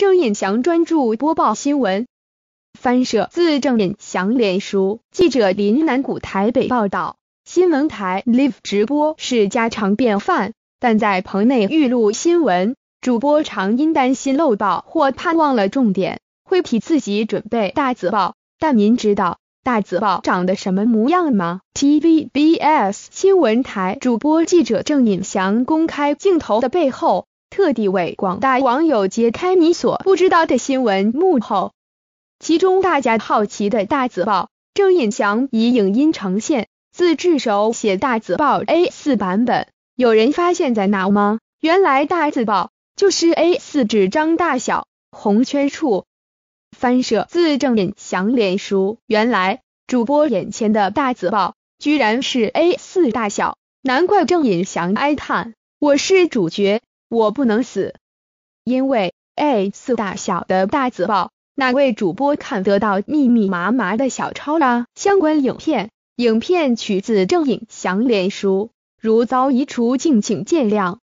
郑尹祥专注播报新闻。翻摄自郑尹祥脸书。记者林南谷台北报道：新闻台 live 直播是家常便饭，但在棚内预录新闻，主播常因担心漏报或盼望了重点，会替自己准备大字报。但您知道大字报长得什么模样吗？TVBS 新闻台主播记者郑尹祥公开镜头的背后。特地为广大网友揭开你所不知道的新闻幕后，其中大家好奇的大字报，郑尹祥以影音呈现，自制手写大字报 A4 版本，有人发现在哪吗？原来大字报就是 A4 纸张大小，红圈处翻摄自郑尹祥脸书，原来主播眼前的大字报居然是 A4 大小，难怪郑尹祥哀叹我是主角。我不能死，因为 A 四大小的大字报，哪位主播看得到密密麻麻的小抄啦？相关影片，影片取自正影祥脸书，如遭移除，敬请见谅。